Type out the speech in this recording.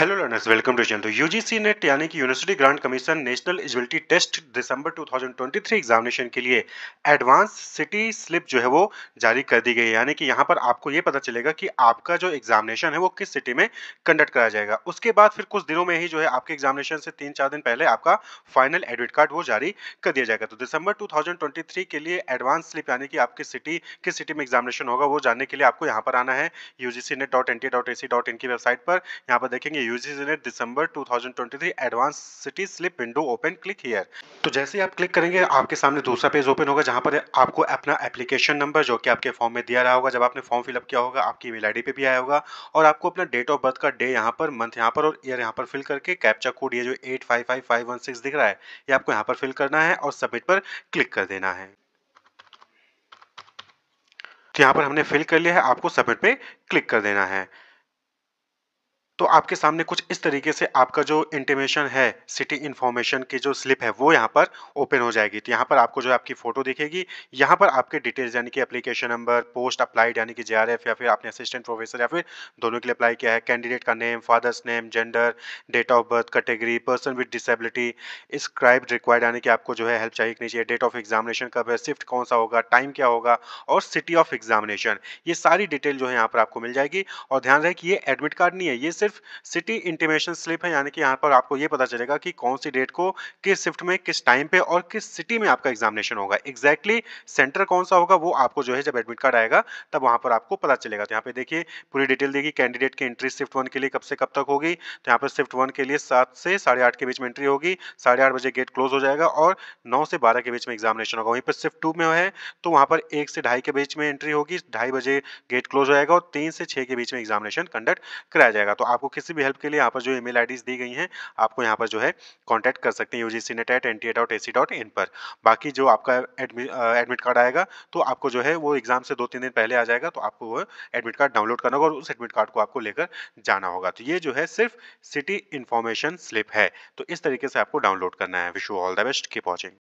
hello learners welcome to channel UGC NET यानी कि university grant commission national eligibility test December 2023 examination के लिए advance city slip जो है वो जारी कर दी गई है यानी कि यहां पर आपको ये पता चलेगा कि आपका जो एग्जामिनेशन है वो किस सिटी में कंडक्ट कराया जाएगा उसके बाद फिर कुछ दिनों में ही जो है आपके एग्जामिनेशन से तीन चार दिन पहले आपका फाइनल एडमिट कार्ड वो जारी कर दिया जाएगा तो दिसंबर टू के लिए एडवांस स्लिप यानी कि आपकी सिटी किस सिटी में एग्जामिनेशन होगा वो जानने के लिए आपको यहाँ पर आना है यू की वेबसाइट पर यहाँ पर देखेंगे uses in it December 2023 advance city slip window open click here तो जैसे ही आप क्लिक करेंगे आपके सामने दूसरा पेज ओपन होगा जहां पर आपको अपना एप्लीकेशन नंबर जो कि आपके फॉर्म में दिया रहा होगा जब आपने फॉर्म फिलअप किया होगा आपकी ईमेल आईडी पे भी आया होगा और आपको अपना डेट ऑफ बर्थ का डे यहाँ पर मंथ यहाँ पर और ईयर यहाँ पर फिल करके कैप्चा कोड ये जो एट दिख रहा है ये आपको यहाँ पर फिल करना है और सबमिट पर क्लिक कर देना है तो यहाँ पर हमने फिल कर लिया है आपको सबमिट पे क्लिक कर देना है तो आपके सामने कुछ इस तरीके से आपका जो इंटीमेशन है सिटी इन्फॉर्मेशन की जो स्लिप है वो यहाँ पर ओपन हो जाएगी तो यहाँ पर आपको जो आपकी फ़ोटो दिखेगी यहाँ पर आपके डिटेल्स यानी कि एप्लीकेशन नंबर पोस्ट अप्लाइड यानी कि जे या फिर आपने असिस्टेंट प्रोफेसर या फिर दोनों के लिए अप्लाई किया है कैंडिडेट का name father's name gender date of birth category person with disability scribe required यानी कि आपको जो है हेल्प चाहिए कि चाहिए डेट ऑफ एग्जामिनेशन कब है शिफ्ट कौन सा होगा टाइम क्या होगा और सिटी ऑफ एग्जामिनेशन ये सारी डिटेल जो है यहाँ पर आपको मिल जाएगी और ध्यान रहे कि ये एडमिट कार्ड नहीं है ये सिर्फ सिर्फ सिटी इंटीमेशन स्लिप है यानी कि यहाँ पर आपको ये पता चलेगा कि कौन सी डेट को किस शिफ्ट में किस टाइम पे और किस सिटी में आपका एग्जामिनेशन होगा एग्जैक्टली exactly सेंटर कौन सा होगा वो आपको जो है जब एडमिट कार्ड आएगा तब वहाँ पर आपको पता चलेगा तो यहाँ पे देखिए पूरी डिटेल देगी कैंडिडेट की एंट्री शिफ्ट वन के लिए कब से कब तक होगी तो यहाँ पर शिफ्ट वन के लिए सात से साढ़े आठ के बीच में एंट्री होगी साढ़े आठ बजे गेट क्लोज हो जाएगा और नौ से बारह के बीच में एग्जामिनेशन होगा वहीं पर शिफ्ट टू में है तो वहाँ पर एक से ढाई के बीच में एंट्री होगी ढाई बजे गेट क्लोज हो जाएगा और तीन से छः के बीच में एग्जामिनेशन कंडक्ट कराया जाएगा तो आप आपको किसी भी हेल्प के लिए यहाँ पर जो ईमेल आईडीज दी गई हैं आपको यहाँ पर जो है कॉन्टैक्ट कर सकते हैं U G C NET at N T dot A C dot in पर बाकी जो आपका एडमिट कार्ड आएगा तो आपको जो है वो एग्ज़ाम से दो तीन दिन पहले आ जाएगा तो आपको वो एडमिट कार्ड डाउनलोड करना होगा और उस एडमिट कार्ड को आपको लेकर जाना होगा तो ये जो है सिर्फ सिटी इन्फॉर्मेशन स्लिप है तो इस तरीके से आपको डाउनलोड करना है wish you all the best की पॉचिंग